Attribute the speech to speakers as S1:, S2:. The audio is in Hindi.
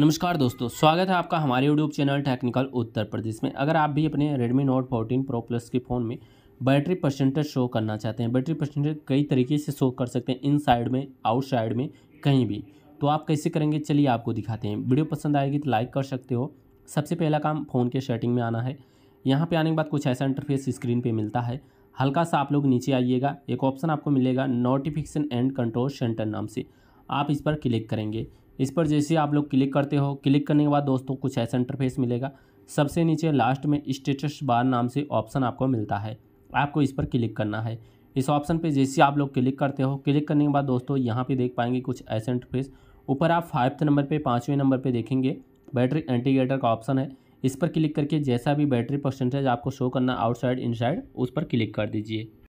S1: नमस्कार दोस्तों स्वागत है आपका हमारे YouTube channel technical Uttar Pradesh में अगर आप भी अपने Redmi note fourteen pro plus के फ़ोन में बैटरी परसेंटेज शो करना चाहते हैं बैटरी परसेंटेज कई तरीके से शो कर सकते हैं इन साइड में आउट साइड में कहीं भी तो आप कैसे करेंगे चलिए आपको दिखाते हैं वीडियो पसंद आएगी तो लाइक कर सकते हो सबसे पहला काम फ़ोन के सेटिंग में आना है यहाँ पर आने के बाद कुछ ऐसा इंटरफेस स्क्रीन पर मिलता है हल्का सा आप लोग नीचे आइएगा एक ऑप्शन आपको मिलेगा नोटिफिकेशन एंड कंट्रोल सेंटर नाम से आप इस पर क्लिक करेंगे इस पर जैसे आप लोग क्लिक करते हो क्लिक करने के बाद दोस्तों कुछ ऐसा इंटरफेस मिलेगा सबसे नीचे लास्ट में स्टेटस बार नाम से ऑप्शन आपको मिलता है आपको इस पर क्लिक करना है इस ऑप्शन पे जैसे आप लोग क्लिक करते हो क्लिक करने के बाद दोस्तों यहाँ पे देख पाएंगे कुछ ऐसा इंटरफेस ऊपर आप फाइव्थ नंबर पे पाँचवें नंबर पे देखेंगे बैटरी एंटीगेटर का ऑप्शन है इस पर क्लिक करके जैसा भी बैटरी परसेंटेज आपको शो करना आउटसाइड इनसाइड उस पर क्लिक कर दीजिए